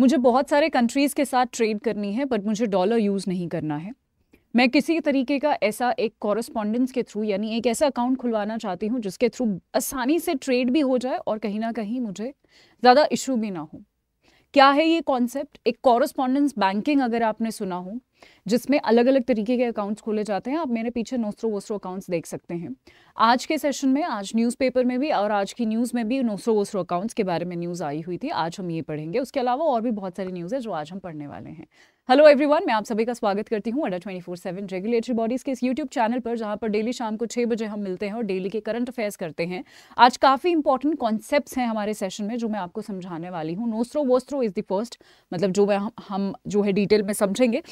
मुझे बहुत सारे कंट्रीज़ के साथ ट्रेड करनी है बट मुझे डॉलर यूज़ नहीं करना है मैं किसी तरीके का ऐसा एक कॉरस्पॉन्डेंस के थ्रू यानी एक ऐसा अकाउंट खुलवाना चाहती हूँ जिसके थ्रू आसानी से ट्रेड भी हो जाए और कहीं ना कहीं मुझे ज़्यादा इशू भी ना हो क्या है ये कॉन्सेप्ट एक कॉरस्पॉन्डेंस बैंकिंग अगर आपने सुना हो जिसमें अलग अलग तरीके के अकाउंट्स खोले जाते हैं आप मेरे पीछे नोस्ट्रो वोस्ट्रो अकाउंट्स देख सकते हैं आज के सेशन में आज न्यूज़पेपर में भी और आज की न्यूज़ में भी नोस्ट्रो वोस्ट्रो अकाउंट्स के बारे में न्यूज़ आई हुई थी आज हम ये पढ़ेंगे उसके अलावा और भी बहुत सारी न्यूज़ है जो आज हम पढ़ने वाले हैं हेलो एवरीवन मैं आप सभी का स्वागत करती हूं Adda four seven regulatory bodies के इस यूट्यूब चैनल पर जहां पर डेली शाम को छह बजे हम मिलते हैं और डेली के करंट अफेयर्स करते हैं आज काफ़ी इंपॉर्टेंट कॉन्सेप्ट्स हैं हमारे सेशन में जो मैं आपको समझाने वाली हूं nostro vostro is the first मतलब जो मैं हम जो है डिटेल में समझेंगे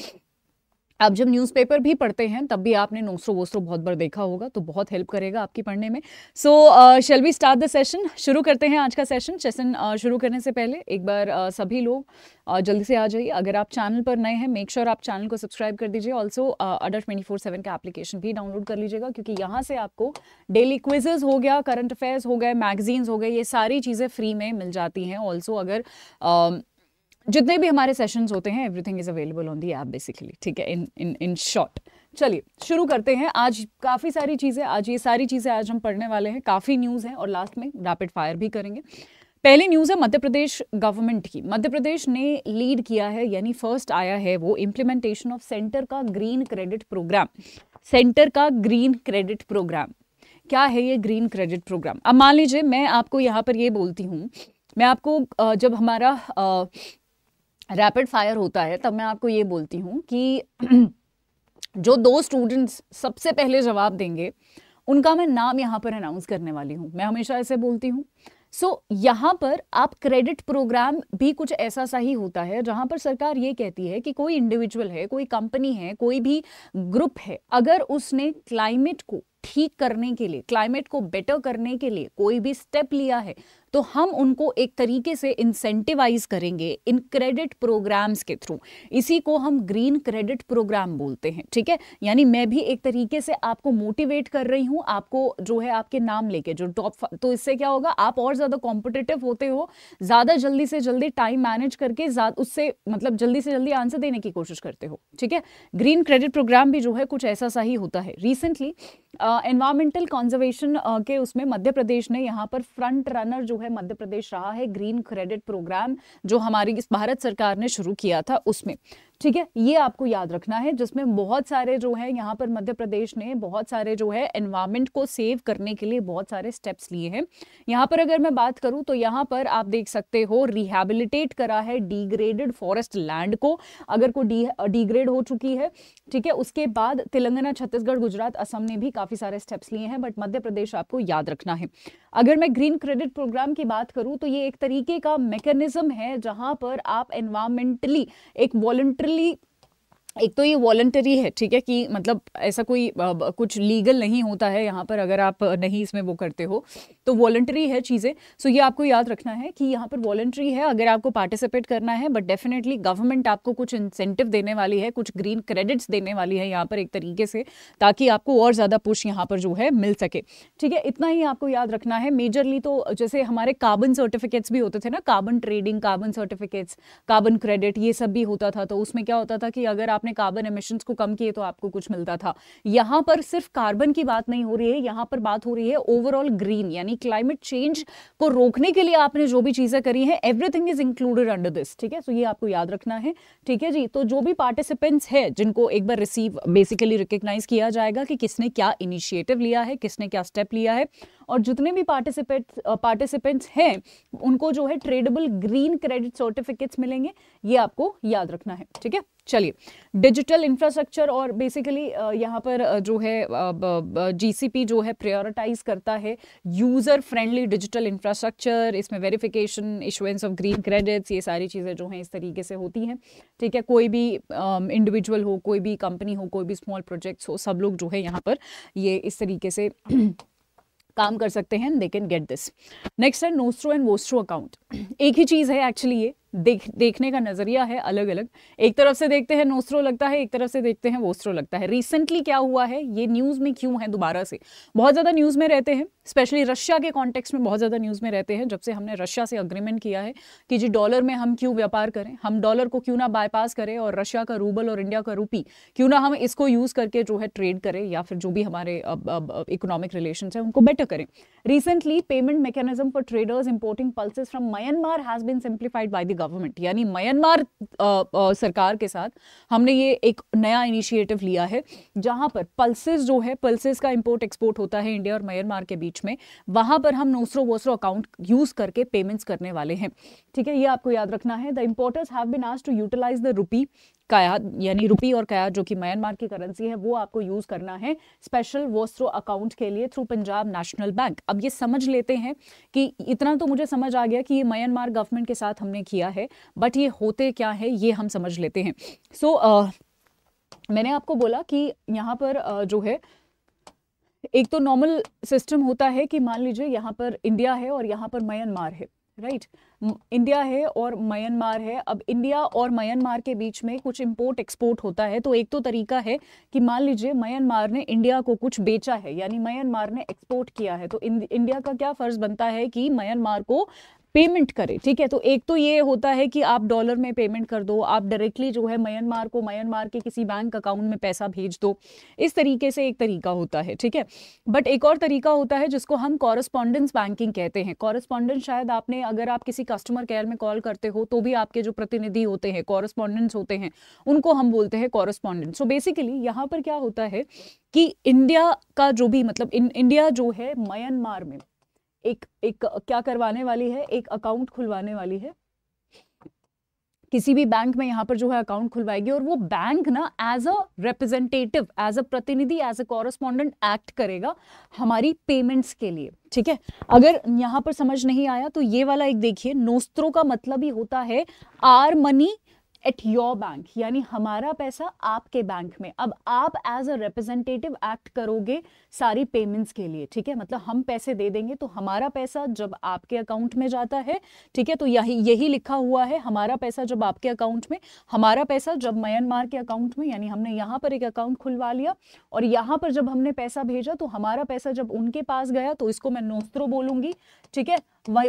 आप जब न्यूज़पेपर भी पढ़ते हैं तब भी आपने नोसरो वोसरो बहुत बार देखा होगा तो बहुत हेल्प करेगा आपकी पढ़ने में so shall we start the session शुरू करते हैं आज का सेशन सेशन uh, शुरू करने से पहले एक बार uh, सभी लोग uh, जल्दी से आ जाइए अगर आप चैनल पर नए हैं मेक श्योर sure आप चैनल को सब्सक्राइब कर दीजिए also Adda twenty four seven का एप्लीकेशन भी डाउनलोड कर लीजिएगा क्योंकि यहाँ से आपको डेली क्विजेज हो गया करंट अफेयर्स हो गए मैगजीन्स हो गए ये सारी चीज़ें फ्री में मिल जाती हैं ऑल्सो अगर um, जितने भी हमारे सेशंस होते हैं everything is available on the app basically ठीक है इन इन इन शॉर्ट चलिए शुरू करते हैं आज काफ़ी सारी चीज़ें आज ये सारी चीज़ें आज हम पढ़ने वाले हैं काफ़ी न्यूज़ है और लास्ट में रैपिड फायर भी करेंगे पहली न्यूज़ है मध्य प्रदेश गवर्नमेंट की मध्य प्रदेश ने लीड किया है यानी फर्स्ट आया है वो इम्प्लीमेंटेशन ऑफ सेंटर का ग्रीन क्रेडिट प्रोग्राम सेंटर का ग्रीन क्रेडिट प्रोग्राम क्या है ये ग्रीन क्रेडिट प्रोग्राम अब मान लीजिए मैं आपको यहाँ पर ये बोलती हूँ मैं आपको जब हमारा रैपिड फायर होता है तब मैं आपको ये बोलती हूँ कि जो दो स्टूडेंट्स सबसे पहले जवाब देंगे उनका मैं नाम यहाँ पर अनाउंस करने वाली हूँ मैं हमेशा ऐसे बोलती हूँ सो so, यहाँ पर आप क्रेडिट प्रोग्राम भी कुछ ऐसा सा ही होता है जहाँ पर सरकार ये कहती है कि कोई इंडिविजुअल है कोई कंपनी है कोई भी ग्रुप है अगर उसने क्लाइमेट को ठीक करने के लिए क्लाइमेट को बेटर करने के लिए कोई भी स्टेप लिया है तो हम उनको एक तरीके से इंसेंटिवाइज करेंगे इन क्रेडिट प्रोग्राम्स के थ्रू इसी को हम ग्रीन क्रेडिट प्रोग्राम बोलते हैं ठीक है यानी मैं भी एक तरीके से आपको मोटिवेट कर रही हूँ आपको जो है आपके नाम लेके जो टॉप तो इससे क्या होगा आप और ज़्यादा कॉम्पिटेटिव होते हो ज़्यादा जल्दी से जल्दी टाइम मैनेज करके उससे मतलब जल्दी से जल्दी आंसर देने की कोशिश करते हो ठीक है ग्रीन क्रेडिट प्रोग्राम भी जो है कुछ ऐसा सा ही होता है रिसेंटली एनवायरमेंटल कॉन्जर्वेशन uh, के उसमें मध्य प्रदेश ने यहाँ पर फ्रंट रनर जो है मध्य प्रदेश रहा है ग्रीन क्रेडिट प्रोग्राम जो हमारी इस भारत सरकार ने शुरू किया था उसमें ठीक है ये आपको याद रखना है जिसमें बहुत सारे जो है यहाँ पर मध्य प्रदेश ने बहुत सारे जो है एनवायरमेंट को सेव करने के लिए बहुत सारे स्टेप्स लिए हैं यहाँ पर अगर मैं बात करूँ तो यहाँ पर आप देख सकते हो रिहेबिलिटेट करा है डिग्रेडेड फॉरेस्ट लैंड को अगर को डिग्रेड हो चुकी है ठीक है उसके बाद तेलंगाना छत्तीसगढ़ गुजरात असम ने भी काफ़ी सारे स्टेप्स लिए हैं बट मध्य प्रदेश आपको याद रखना है अगर मैं ग्रीन क्रेडिट प्रोग्राम की बात करूँ तो ये एक तरीके का मेकेनिज्म है जहाँ पर आप एनवायरमेंटली एक वॉल्ट्री लिटरली एक तो ये वॉलंटरी है ठीक है कि मतलब ऐसा कोई कुछ लीगल नहीं होता है यहाँ पर अगर आप नहीं इसमें वो करते हो तो वॉलंट्री है चीज़ें सो so ये आपको याद रखना है कि यहाँ पर वॉलंट्री है अगर आपको पार्टिसिपेट करना है बट डेफिनेटली गवर्नमेंट आपको कुछ इंसेंटिव देने वाली है कुछ ग्रीन क्रेडिट्स देने वाली है यहाँ पर एक तरीके से ताकि आपको और ज़्यादा पुश यहाँ पर जो है मिल सके ठीक है इतना ही आपको याद रखना है मेजरली तो जैसे हमारे कार्बन सर्टिफिकेट्स भी होते थे ना carbon trading carbon certificates carbon credit ये सब भी होता था तो उसमें क्या होता था कि अगर आपने कार्बन एमिशंस को कम किए तो आपको कुछ मिलता था यहाँ पर सिर्फ कार्बन की बात नहीं हो रही है यहाँ पर बात हो रही है ओवरऑल ग्रीन यानी क्लाइमेट चेंज को रोकने के लिए आपने जो भी चीज़ें करी हैं everything is included under this ठीक है सो so ये आपको याद रखना है ठीक है जी तो जो भी पार्टिसिपेंट्स है जिनको एक बार रिसीव बेसिकली रिकग्नाइज किया जाएगा कि किसने क्या इनिशिएटिव लिया है किसने क्या स्टेप लिया है और जितने भी पार्टिसिपेट पार्टिसिपेंट्स हैं उनको जो है ट्रेडेबल ग्रीन क्रेडिट सर्टिफिकेट्स मिलेंगे ये आपको याद रखना है ठीक है चलिए डिजिटल इंफ्रास्ट्रक्चर और बेसिकली यहाँ पर जो है जीसीपी जो है प्रायोरिटाइज करता है यूज़र फ्रेंडली डिजिटल इंफ्रास्ट्रक्चर इसमें verification issuance of green credits ये सारी चीज़ें जो हैं इस तरीके से होती हैं ठीक है कोई भी इंडिविजुअल हो कोई भी कंपनी हो कोई भी स्मॉल प्रोजेक्ट्स हो सब लोग जो है यहाँ पर ये इस तरीके से काम कर सकते हैं they can get this next है नोस्ट्रो एंड वोस्ट्रो अकाउंट एक ही चीज़ है एक्चुअली ये देख देखने का नज़रिया है अलग अलग एक तरफ से देखते हैं नोस्ट्रो लगता है एक तरफ से देखते हैं वोस्ट्रो लगता है रिसेंटली क्या हुआ है ये न्यूज़ में क्यों है दोबारा से बहुत ज़्यादा न्यूज़ में रहते हैं स्पेशली रशिया के कॉन्टेक्स्ट में बहुत ज़्यादा न्यूज़ में रहते हैं जब से हमने रशिया से अग्रीमेंट किया है कि जी डॉलर में हम क्यों व्यापार करें हम डॉलर को क्यों ना बायपास करें और रशिया का रूबल और इंडिया का रूपी क्यों ना हम इसको यूज़ करके जो है ट्रेड करें या फिर जो भी हमारे इकोनॉमिक रिलेशन है उनको बेटर करें recently payment mechanism for traders importing pulses from Myanmar has been simplified by the government यानी म्यांमार सरकार के साथ हमने ये एक नया इनिशिएटिव लिया है जहाँ पर पल्सेस जो है पल्सेस का इम्पोर्ट एक्सपोर्ट होता है इंडिया और म्यांमार के बीच में वहाँ पर हम नोसरो वोसरो अकाउंट यूज़ करके पेमेंट्स करने वाले हैं ठीक है ये आपको याद रखना है द इम्पोर्टर्स हैव बिन आज टू यूटिलाइज द रुपी कयाद यानी रुपी और कयाद जो कि म्यांमार की करेंसी है वो आपको यूज करना है स्पेशल वोस्ट्रो अकाउंट के लिए थ्रू पंजाब नेशनल बैंक अब ये समझ लेते हैं कि इतना तो मुझे समझ आ गया कि ये म्यांमार गवर्नमेंट के साथ हमने किया किया है बट ये होते क्या है ये हम समझ लेते हैं सो so, uh, मैंने आपको बोला कि यहाँ पर uh, जो है एक तो नॉर्मल सिस्टम होता है कि मान लीजिए यहाँ पर इंडिया है और यहाँ पर म्यांमार है राइट right? इंडिया है और म्यांमार है अब इंडिया और म्यांमार के बीच में कुछ इंपोर्ट एक्सपोर्ट होता है तो एक तो तरीका है कि मान लीजिए म्यांमार ने इंडिया को कुछ बेचा है यानी म्यांमार ने एक्सपोर्ट किया है तो इंडिया का क्या फ़र्ज़ बनता है कि म्यांमार को पेमेंट करे ठीक है तो एक तो ये होता है कि आप डॉलर में पेमेंट कर दो आप डायरेक्टली जो है म्यांमार को म्यांमार के किसी बैंक अकाउंट में पैसा भेज दो इस तरीके से एक तरीका होता है ठीक है बट एक और तरीका होता है जिसको हम कॉरस्पॉन्डेंस बैंकिंग कहते हैं कॉरस्पॉन्डेंस शायद आपने अगर आप किसी कस्टमर केयर में कॉल करते हो तो भी आपके जो प्रतिनिधि होते हैं कॉरस्पॉन्डेंट्स होते हैं उनको हम बोलते हैं कॉरेस्पॉन्डेंट सो बेसिकली यहाँ पर क्या होता है कि इंडिया का जो भी मतलब इंडिया जो है म्यांमार में एक एक क्या करवाने वाली है एक अकाउंट खुलवाने वाली है किसी भी बैंक में यहाँ पर जो है अकाउंट खुलवाएगी और वो बैंक ना as a representative as a प्रतिनिधि एज अ कॉरस्पॉन्डेंट एक्ट करेगा हमारी पेमेंट्स के लिए ठीक है अगर यहाँ पर समझ नहीं आया तो ये वाला एक देखिए नोस्त्रो का मतलब ही होता है our money at your bank यानी हमारा पैसा आपके बैंक में अब आप एज अ रिप्रेजेंटेटिव एक्ट करोगे सारी पेमेंट्स के लिए ठीक है मतलब हम पैसे दे देंगे तो हमारा पैसा जब आपके अकाउंट में जाता है ठीक है तो यही यही लिखा हुआ है हमारा पैसा जब आपके अकाउंट में हमारा पैसा जब म्यांमार के अकाउंट में यानी हमने यहाँ पर एक अकाउंट खुलवा लिया और यहाँ पर जब हमने पैसा भेजा तो हमारा पैसा जब उनके पास गया तो इसको मैं नोस्त्रो बोलूंगी ठीक है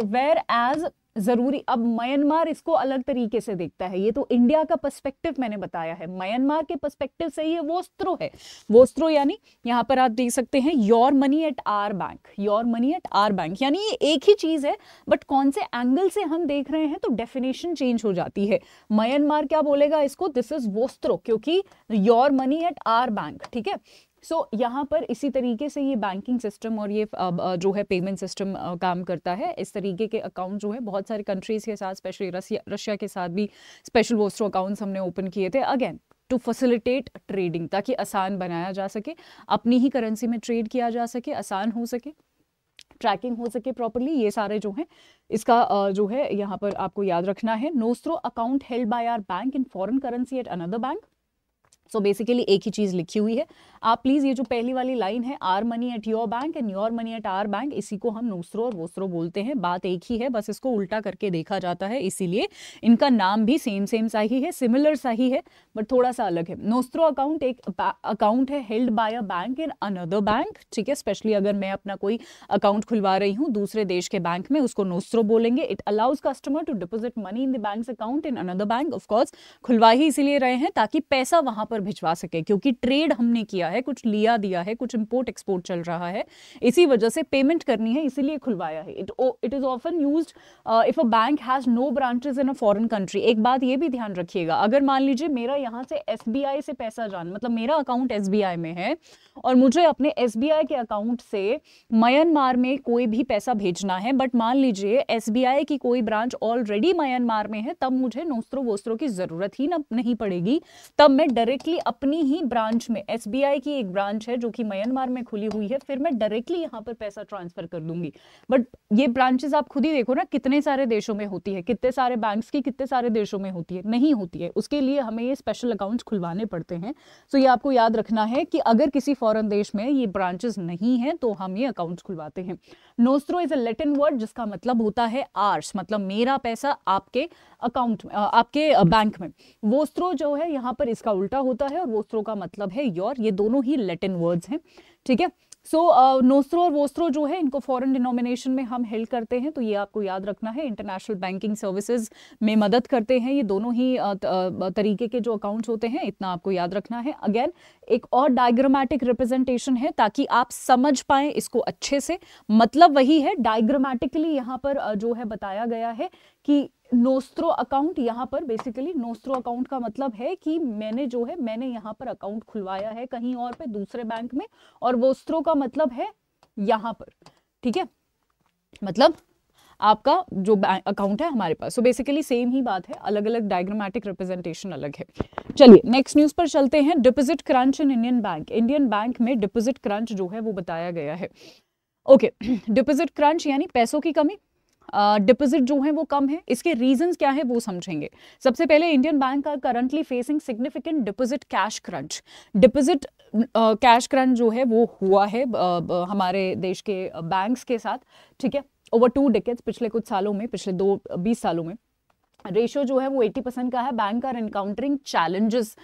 वेर एज ज़रूरी अब म्यांमार इसको अलग तरीके से देखता है ये तो इंडिया का पर्सपेक्टिव मैंने बताया है म्यांमार के पर्सपेक्टिव से ये वोस्त्रो है वोस्त्रो यानी यहाँ पर आप देख सकते हैं your money at our bank your money at our bank यानी ये एक ही चीज़ है बट कौन से एंगल से हम देख रहे हैं तो डेफिनेशन चेंज हो जाती है म्यांमार क्या बोलेगा इसको दिस इज वोस्त्रो क्योंकि your money at our bank ठीक है सो so, यहाँ पर इसी तरीके से ये बैंकिंग सिस्टम और ये जो है पेमेंट सिस्टम काम करता है इस तरीके के अकाउंट जो है बहुत सारे कंट्रीज़ के साथ स्पेशली रसिया रशिया के साथ भी स्पेशल वोस्टो अकाउंट्स हमने ओपन किए थे अगेन टू फैसिलिटेट ट्रेडिंग ताकि आसान बनाया जा सके अपनी ही करेंसी में ट्रेड किया जा सके आसान हो सके ट्रैकिंग हो सके प्रॉपरली ये सारे जो हैं इसका जो है यहाँ पर आपको याद रखना है nostro account held by our bank in foreign currency at another bank so so basically एक ही चीज़ लिखी हुई है आप प्लीज़ ये जो पहली वाली लाइन है our money at your bank and your money at our bank इसी को हम नूसरो और वोसरो बोलते हैं बात एक ही है बस इसको उल्टा करके देखा जाता है इसीलिए इनका नाम भी सेम सेम सा ही है सिमिलर सा ही है बट थोड़ा सा अलग है नोस्त्रो अकाउंट एक अकाउंट है held by a bank in another bank ठीक है स्पेशली अगर मैं अपना कोई अकाउंट खुलवा रही हूँ दूसरे देश के बैंक में उसको नोस्त्रो बोलेंगे it allows customer to deposit money in the bank account in another bank of course खुलवा ही इसीलिए रहे हैं ताकि पैसा वहां पर पर भिजवा सके क्योंकि ट्रेड हमने किया है कुछ लिया दिया है कुछ इम्पोर्ट एक्सपोर्ट चल रहा है इसी वजह से पेमेंट करनी है इसीलिए खुलवाया है it it is often use if a bank has no branches in a foreign country एक बात ये भी ध्यान रखिएगा अगर मान लीजिए मेरा यहाँ से एस से पैसा जान मतलब मेरा अकाउंट एस में है और मुझे अपने एस के अकाउंट से म्यांमार में कोई भी पैसा भेजना है बट मान लीजिए एस की कोई ब्रांच ऑलरेडी म्यांमार में है तब मुझे नोस्त्रो वोस्त्रो की ज़रूरत ही न, नहीं पड़ेगी तब मैं डायरेक्टली डायरेक्टली अपनी ही ब्रांच में एस की एक ब्रांच है जो कि म्यांमार में खुली हुई है फिर मैं डायरेक्टली यहाँ पर पैसा ट्रांसफर कर दूंगी बट ये ब्रांचेस आप खुद ही देखो ना कितने सारे देशों में होती है कितने सारे बैंक की कितने सारे देशों में होती है नहीं होती है उसके लिए हमें ये स्पेशल अकाउंट खुलवाने पड़ते हैं सो ये आपको याद रखना है कि अगर किसी फॉरन देश में ये ब्रांचेस नहीं है तो हम ये अकाउंट्स खुलवाते हैं nostro is a Latin word जिसका मतलब होता है आर्स मतलब मेरा पैसा आपके अकाउंट में आपके बैंक में वोस्त्रो जो है यहाँ पर इसका उल्टा होता होता है और वोस्त्रो का मतलब है योर ये दोनों ही लेटिन वर्ड्स हैं ठीक है सो so, uh, नोस्त्रो और वोस्त्रो जो है इनको फॉरेन डिनोमिनेशन में हम हेल्प करते हैं तो ये आपको याद रखना है इंटरनेशनल बैंकिंग सर्विसेज में मदद करते हैं ये दोनों ही uh, uh तरीके के जो अकाउंट्स होते हैं इतना आपको याद रखना है अगेन एक और डायग्रामेटिक रिप्रेजेंटेशन है ताकि आप समझ पाए इसको अच्छे से मतलब वही है डायग्रामेटिकली यहाँ पर uh, जो है बताया गया है कि नोस्त्रो अकाउंट यहाँ पर बेसिकली नोस्त्रो अकाउंट का मतलब है कि मैंने जो है मैंने यहाँ पर अकाउंट खुलवाया है कहीं और पे दूसरे बैंक में और वोस्त्रो का मतलब है यहाँ पर ठीक है मतलब आपका जो अकाउंट है हमारे पास सो बेसिकली सेम ही बात है अलग अलग डायग्रामेटिक रिप्रेजेंटेशन अलग है चलिए नेक्स्ट न्यूज पर चलते हैं deposit crunch in Indian bank Indian bank में डिपोजिट क्रंच जो है वो बताया गया है ओके डिपोजिट क्रंच यानी पैसों की कमी डिपोजिट जो है वो कम है इसके रीजंस क्या है वो समझेंगे सबसे पहले Indian bank are currently facing significant deposit cash crunch deposit cash crunch जो है वो हुआ है uh, हमारे देश के बैंक्स के साथ ठीक है ओवर टू डेकेट्स पिछले कुछ सालों में पिछले दो बीस सालों में रेशो जो है वो 80 परसेंट का है bank are encountering challenges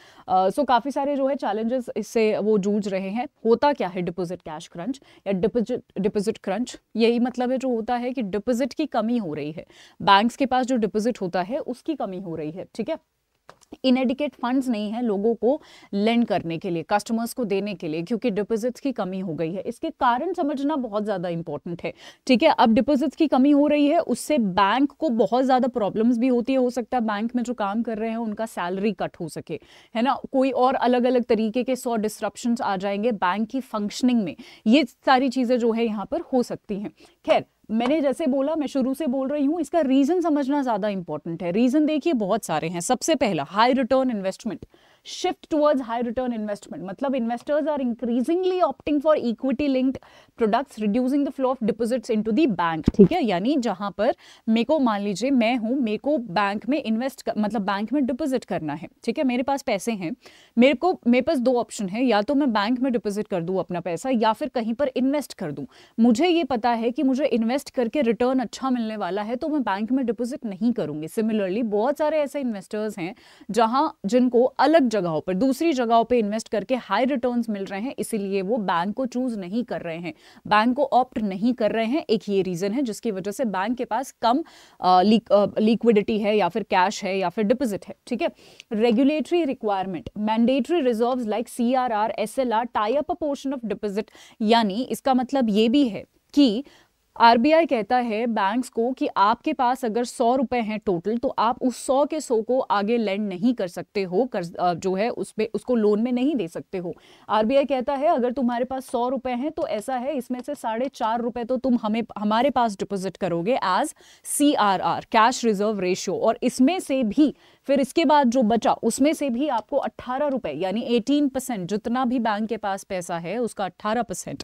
so काफ़ी सारे जो है चैलेंजेस इससे वो जूझ रहे हैं होता क्या है डिपॉजिट कैश क्रंच या डिपॉजिट डिपॉजिट क्रंच यही मतलब है जो होता है कि डिपॉजिट की कमी हो रही है बैंक्स के पास जो डिपॉजिट होता है उसकी कमी हो रही है ठीक है इनएडिकेट फंड्स नहीं है लोगों को लेंड करने के लिए कस्टमर्स को देने के लिए क्योंकि डिपॉजिट्स की कमी हो गई है इसके कारण समझना बहुत ज़्यादा इंपॉर्टेंट है ठीक है अब डिपॉजिट्स की कमी हो रही है उससे बैंक को बहुत ज़्यादा प्रॉब्लम्स भी होती है हो सकता है बैंक में जो काम कर रहे हैं उनका सैलरी कट हो सके है ना कोई और अलग अलग तरीके के सौ डिस्ट्रप्शन आ जाएंगे बैंक की फंक्शनिंग में ये सारी चीज़ें जो है यहाँ पर हो सकती हैं खैर मैंने जैसे बोला मैं शुरू से बोल रही हूँ इसका रीज़न समझना ज़्यादा इंपॉर्टेंट है रीज़न देखिए बहुत सारे हैं सबसे पहला high return investment shift towards high return investment. Matlab investors are increasingly opting for equity linked products, reducing the flow of deposits into the bank. ठीक है यानी जहां पर मेरे को मान लीजिए मैं हूँ मेरे को बैंक में इन्वेस्ट मतलब बैंक में डिपॉजिट करना है ठीक है मेरे पास पैसे हैं मेरे को मेरे पास दो ऑप्शन है या तो मैं बैंक में डिपॉजिट कर दूँ अपना पैसा या फिर कहीं पर इन्वेस्ट कर दूँ मुझे ये पता है कि मुझे इन्वेस्ट करके रिटर्न अच्छा मिलने वाला है तो मैं बैंक में डिपॉजिट नहीं करूँगी सिमिलरली बहुत सारे ऐसे इन्वेस्टर्स हैं जहाँ जिनको अलग जगहों पर दूसरी जगहों पर इन्वेस्ट करके हाई रिटर्न मिल रहे हैं इसीलिए वो बैंक को चूज नहीं कर रहे हैं बैंक को ऑप्ट नहीं कर रहे हैं एक ये रीज़न है जिसकी वजह से बैंक के पास कम लिक्विडिटी है या फिर कैश है या फिर डिपोजिट है ठीक है regulatory requirement mandatory reserve like C R R S L R type a portion of deposit यानी इसका मतलब ये भी है कि आरबीआई कहता है बैंक्स को कि आपके पास अगर सौ रुपए हैं टोटल तो आप उस सौ के सौ को आगे लैंड नहीं कर सकते हो कर्ज जो है उस पर उसको लोन में नहीं दे सकते हो आरबीआई कहता है अगर तुम्हारे पास सौ रुपए हैं तो ऐसा है इसमें से साढ़े चार रुपए तो तुम हमें हमारे पास डिपोजिट करोगे as C R R cash reserve ratio और इसमें से भी फिर इसके बाद जो बचा उसमें से भी आपको अट्ठारह रुपए यानी एटीन परसेंट जितना भी बैंक के पास पैसा है उसका अट्ठारह परसेंट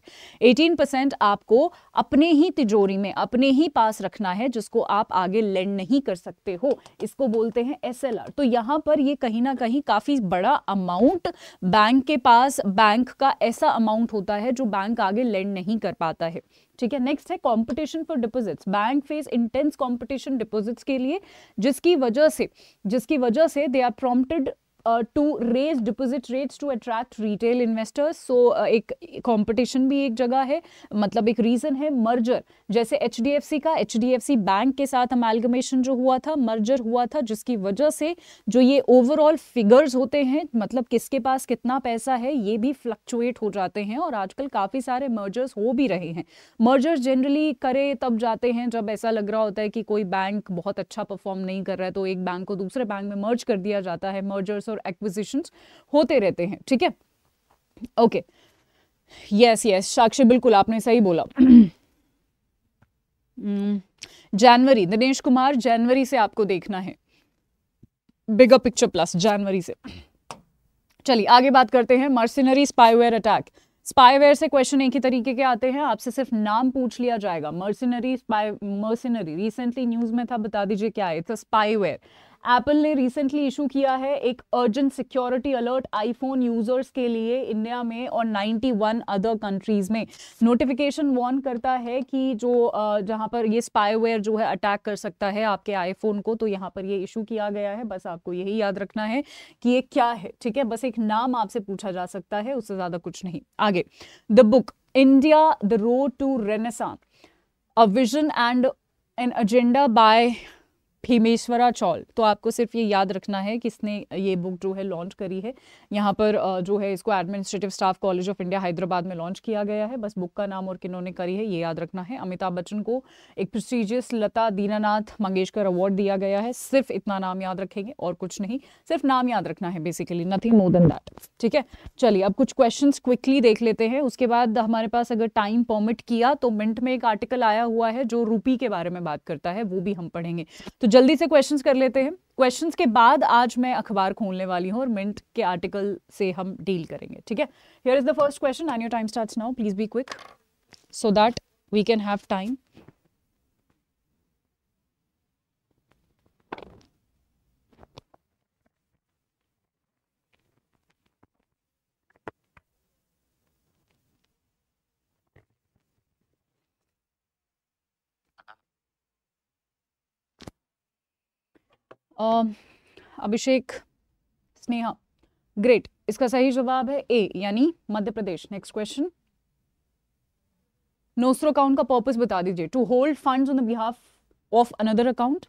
एटीन परसेंट आपको अपने ही तिजोरी में अपने ही पास रखना है जिसको आप आगे लेंड नहीं कर सकते हो इसको बोलते हैं एस तो यहाँ पर ये कहीं ना कहीं काफ़ी बड़ा अमाउंट बैंक के पास बैंक का ऐसा अमाउंट होता है जो बैंक आगे लेंड नहीं कर पाता है ठीक है नेक्स्ट है competition for deposits bank face intense competition deposits के लिए जिसकी वजह से जिसकी वजह से they are prompted to raise deposit rates to attract retail investors so एक कंपटीशन भी एक जगह है मतलब एक रीज़न है मर्जर जैसे एच का एच बैंक के साथ अमेलगमेशन जो हुआ था मर्जर हुआ था जिसकी वजह से जो ये ओवरऑल फिगर्स होते हैं मतलब किसके पास कितना पैसा है ये भी फ्लक्चुएट हो जाते हैं और आजकल काफ़ी सारे मर्जर्स हो भी रहे हैं मर्जर्स जनरली करे तब जाते हैं जब ऐसा लग रहा होता है कि कोई बैंक बहुत अच्छा परफॉर्म नहीं कर रहा है तो एक बैंक को दूसरे बैंक में मर्ज कर दिया जाता है मर्जर्स और एक्विजिशन होते रहते हैं ठीक है ओके यस यस साक्षी बिल्कुल आपने सही बोला जनवरी दिनेश कुमार जनवरी से आपको देखना है बिगर पिक्चर प्लस जनवरी से चलिए आगे बात करते हैं मर्सिनरी स्पाईवेयर अटैक स्पाईवेयर से क्वेश्चन एक ही तरीके के आते हैं आपसे सिर्फ नाम पूछ लिया जाएगा mercenary spy mercenary recently news में था बता दीजिए क्या है इट्स स्पाईवेयर एप्पल ने रिसेंटली इशू किया है एक urgent security alert iPhone users के लिए इंडिया में और 91 अदर कंट्रीज में नोटिफिकेशन वॉर्न करता है कि जो जहां पर ये स्पाईवेयर जो है अटैक कर सकता है आपके आईफोन को तो यहाँ पर ये इशू किया गया है बस आपको यही याद रखना है कि ये क्या है ठीक है बस एक नाम आपसे पूछा जा सकता है उससे ज़्यादा कुछ नहीं आगे the book India the road to renaissance a vision and an agenda by Bhimeshwara Chaul तो आपको सिर्फ ये याद रखना है किसने ये बुक जो है लॉन्च करी है यहाँ पर जो है इसको administrative staff college of India Hyderabad में लॉन्च किया गया है बस बुक का नाम और किन्होंने करी है ये याद रखना है अमिताभ बच्चन को एक प्रेस्टिजियस लता दीनानाथ मंगेशकर अवार्ड दिया गया है सिर्फ इतना नाम याद रखेंगे और कुछ नहीं सिर्फ नाम याद रखना है basically nothing more than that ठीक है चलिए अब कुछ क्वेश्चन क्विकली देख लेते हैं उसके बाद हमारे पास अगर टाइम परमिट किया तो मिनट में एक आर्टिकल आया हुआ है जो रूपी के बारे में बात करता है वो भी हम पढ़ेंगे तो जल्दी से क्वेश्चंस कर लेते हैं क्वेश्चंस के बाद आज मैं अखबार खोलने वाली हूँ और मिंट के आर्टिकल से हम डील करेंगे ठीक है here is the first question and your time start now please be quick so that we can have time Abhishek Sneha great इसका सही जवाब है ए यानी Madhya Pradesh next question nostro account का पर्पस बता दीजिए to hold funds on the behalf of another account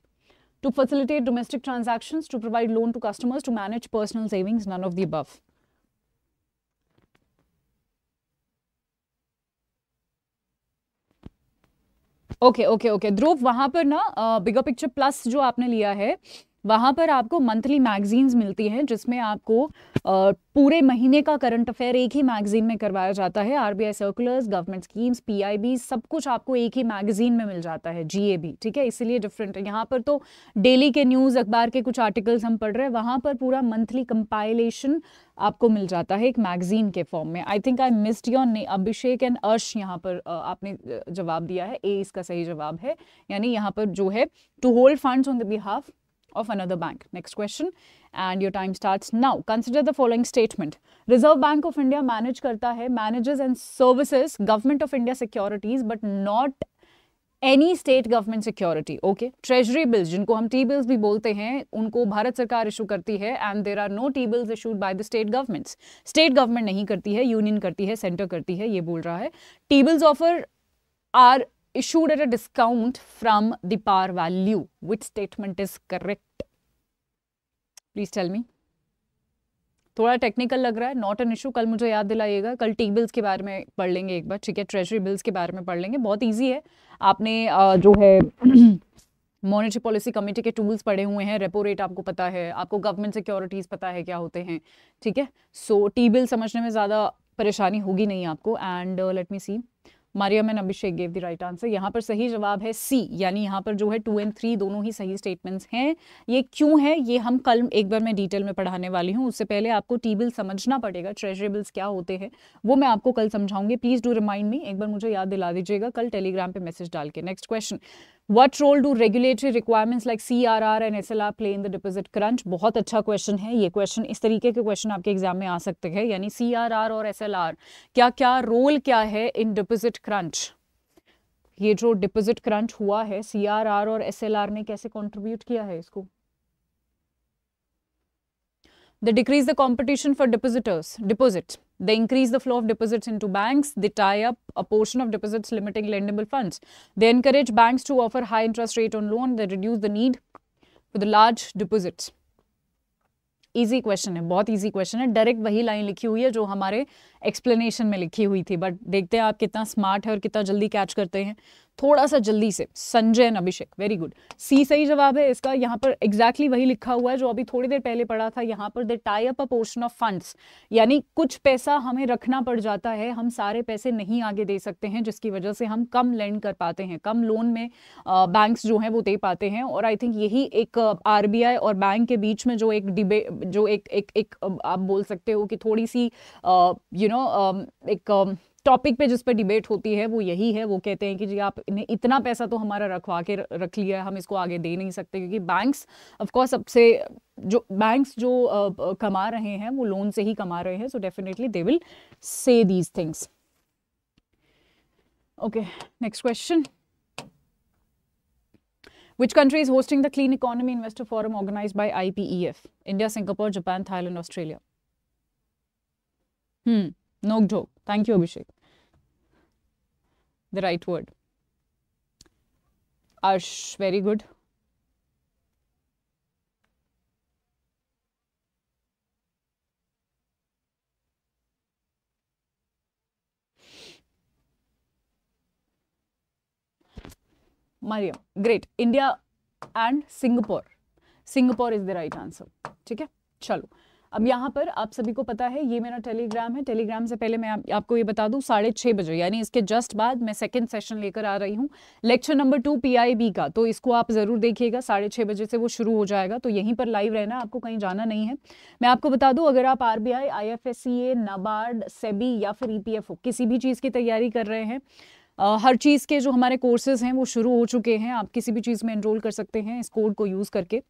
to facilitate domestic transaction to provide loan to customers to manage personal savings none of the above. Okay okay okay Dhruv वहां पर ना bigger picture plus जो आपने लिया है वहाँ पर आपको मंथली मैगजीन्स मिलती हैं जिसमें आपको पूरे महीने का करंट अफेयर एक ही मैगजीन में करवाया जाता है RBI circulars government schemes PIB सब कुछ आपको एक ही मैगजीन में मिल जाता है जीए भी ठीक है इसीलिए डिफरेंट है यहाँ पर तो डेली के न्यूज़ अखबार के कुछ आर्टिकल्स हम पढ़ रहे हैं वहाँ पर पूरा मंथली कंपाइलेशन आपको मिल जाता है एक मैगजीन के फॉर्म में I think I missed your name Abhishek and अर्श यहाँ पर आपने जवाब दिया है ए इसका सही जवाब है यानी यहाँ पर जो है to hold funds on the behalf of another bank. Next question and your time starts now. Consider the following statement. Reserve Bank of India manage karta hai, manages and services Government of India securities but not any state government security okay treasury bills जिनको हम T bills भी बोलते हैं उनको भारत सरकार इशू करती है and there are no T bills issued by the state governments state government नहीं करती है यूनियन करती है सेंटर करती है ये बोल रहा है T bills offer are issued at a discount from the par value. Which statement is correct? Please tell me. थोड़ा टेक्निकल लग रहा है नॉट एन इशू कल मुझे याद दिलाइएगा कल टी बिल्स के बारे में पढ़ लेंगे एक बार ठीक है ट्रेजरी बिल्स के बारे में पढ़ लेंगे बहुत इजी है आपने जो है मॉनिटरी पॉलिसी कमेटी के टूल्स पड़े हुए हैं रेपो रेट आपको पता है आपको गवर्नमेंट सिक्योरिटीज़ पता है क्या होते हैं ठीक है सो टी बिल समझने में ज़्यादा परेशानी होगी नहीं आपको and let me see Mariam and Abhishek gave the right answer यहाँ पर सही जवाब है सी यानी यहाँ पर जो है टू एंड थ्री दोनों ही सही स्टेटमेंट्स हैं ये क्यों है ये हम कल एक बार मैं डिटेल में पढ़ाने वाली हूँ उससे पहले आपको टी बिल समझना पड़ेगा ट्रेजरी बिल्स क्या होते हैं वो मैं आपको कल समझाऊंगी प्लीज डू रिमाइंड मी एक बार मुझे याद दिला दीजिएगा कल टेलीग्राम पर मैसेज डाल के next question what role do regulatory requirements like C R R and S L R play in the deposit crunch बहुत अच्छा क्वेश्चन है ये क्वेश्चन इस तरीके के क्वेश्चन आपके एग्जाम में आ सकते हैं यानी सी आर आर और एस एल आर क्या क्या रोल क्या है इन डिपोजिट क्रंच ये जो डिपोजिट क्रंच हुआ है सी आर आर और एस एल आर ने कैसे कॉन्ट्रीब्यूट किया है इसको They decrease the competition for depositors, deposit. They increase the flow of deposits into banks. They tie up a portion of deposits limiting lendable funds. They encourage banks to offer high interest rate on loan. They reduce the need for the large deposits. easy question hai bahut easy question hai direct wahi line likhi hui hai jo hamare explanation mein likhi hui thi but dekhte hain aap kitna smart hai aur kitna jaldi catch karte hain थोड़ा सा जल्दी से Sanjay and Abhishek very good C सही जवाब है इसका यहाँ पर एग्जैक्टली exactly वही लिखा हुआ है जो अभी थोड़ी देर पहले पढ़ा था यहाँ पर the tie up a portion of funds यानी कुछ पैसा हमें रखना पड़ जाता है हम सारे पैसे नहीं आगे दे सकते हैं जिसकी वजह से हम कम लैंड कर पाते हैं कम लोन में बैंक्स जो हैं वो दे पाते हैं और आई थिंक यही एक आर और बैंक के बीच में जो एक डिबे जो एक एक, एक आप बोल सकते हो कि थोड़ी सी यू नो एक टॉपिक पे जिस पे डिबेट होती है वो यही है वो कहते हैं कि जी आप इन्हें इतना पैसा तो हमारा रखवा के रख लिया है हम इसको आगे दे नहीं सकते क्योंकि बैंक्स ऑफकोर्स सबसे जो बैंक्स जो uh, कमा रहे हैं वो लोन से ही कमा रहे हैं so definitely they will say these things okay next question Which country is hosting the Clean Economy Investor Forum organized by IPEF? India, Singapore, Japan, Thailand, Australia. Hmm. No joke. Thank you, Abhishek. The right word. Arsh, very good. Mariam, great. India and Singapore. Singapore is the right answer. Okay. Chalo. अब यहाँ पर आप सभी को पता है ये मेरा टेलीग्राम है टेलीग्राम से पहले मैं आप, आपको ये बता दूँ साढ़े छः बजे यानी इसके जस्ट बाद मैं सेकंड सेशन लेकर आ रही हूँ लेक्चर नंबर टू पी का तो इसको आप ज़रूर देखिएगा साढ़े छः बजे से वो शुरू हो जाएगा तो यहीं पर लाइव रहना आपको कहीं जाना नहीं है मैं आपको बता दूँ अगर आप R B I I F S C A NABARD SEBI या फिर ई पी एफ ओ किसी भी चीज़ की तैयारी कर रहे हैं Uh, हर चीज़ के जो हमारे कोर्सेज हैं वो शुरू हो चुके हैं आप किसी भी चीज़ में एनरोल कर सकते हैं इस कोड को यूज़ करके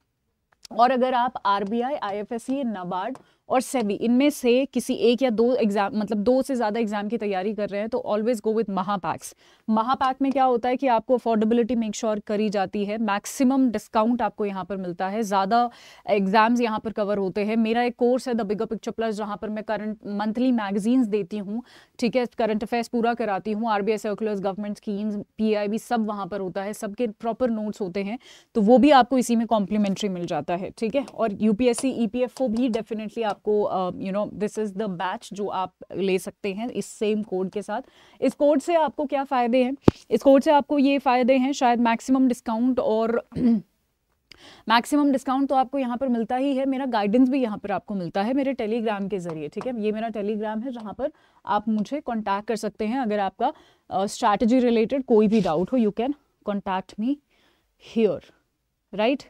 और अगर आप RBI I I F S C NABARD और सेबी इनमें से किसी एक या दो एग्जाम मतलब दो से ज़्यादा एग्जाम की तैयारी कर रहे हैं तो ऑलवेज गो विथ महापैक्स महापैक में क्या होता है कि आपको अफोर्डेबिलिटी मेक श्योर करी जाती है मैक्सिमम डिस्काउंट आपको यहाँ पर मिलता है ज़्यादा एग्जाम्स यहाँ पर कवर होते हैं मेरा एक कोर्स है द बिगर पिक्चर प्लस जहाँ पर मैं करंट मंथली मैगजीन्स देती हूँ ठीक है करंट अफेयर्स पूरा कराती हूँ R B circulars government schemes P सब वहाँ पर होता है सबके प्रॉपर नोट्स होते हैं तो वो भी आपको इसी में कॉम्प्लीमेंट्री मिल जाता है ठीक है और यू पी e भी डेफिनेटली आप आपको you know this is the batch जो आप ले सकते हैं इस सेम कोड के साथ इस कोड से आपको क्या फ़ायदे हैं इस कोड से आपको ये फ़ायदे हैं शायद मैक्सिमम डिस्काउंट और मैक्सिमम डिस्काउंट तो आपको यहाँ पर मिलता ही है मेरा गाइडेंस भी यहाँ पर आपको मिलता है मेरे टेलीग्राम के जरिए ठीक है ये मेरा टेलीग्राम है जहाँ पर आप मुझे कॉन्टैक्ट कर सकते हैं अगर आपका स्ट्रैटेजी uh, रिलेटेड कोई भी डाउट हो you can contact me here right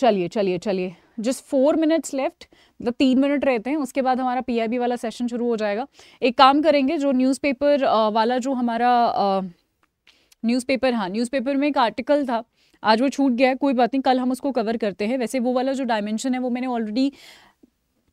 चलिए चलिए चलिए जस्ट फोर मिनट्स लेफ्ट मतलब तीन मिनट रहते हैं उसके बाद हमारा पीआईबी वाला सेशन शुरू हो जाएगा एक काम करेंगे जो न्यूज़पेपर वाला जो हमारा न्यूज़पेपर हाँ न्यूज़पेपर में एक आर्टिकल था आज वो छूट गया है कोई बात नहीं कल हम उसको कवर करते हैं वैसे वो वाला जो डायमेंशन है वो मैंने ऑलरेडी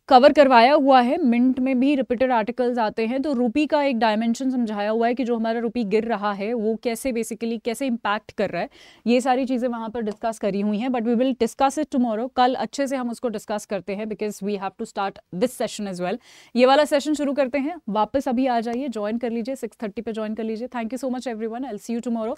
कवर करवाया हुआ है मिंट में भी रिपीटेड आर्टिकल्स आते हैं तो रूपी का एक डायमेंशन समझाया हुआ है कि जो हमारा रूपी गिर रहा है वो कैसे बेसिकली कैसे इम्पैक्ट कर रहा है ये सारी चीज़ें वहाँ पर डिस्कस करी हुई हैं but we will discuss it tomorrow कल अच्छे से हम उसको डिस्कस करते हैं because we have to start this session as well ये वाला सेशन शुरू करते हैं वापस अभी आ जाइए ज्वाइन कर लीजिए सिक्स थर्टी पर ज्वाइन कर लीजिए thank you so much everyone I'll see you tomorrow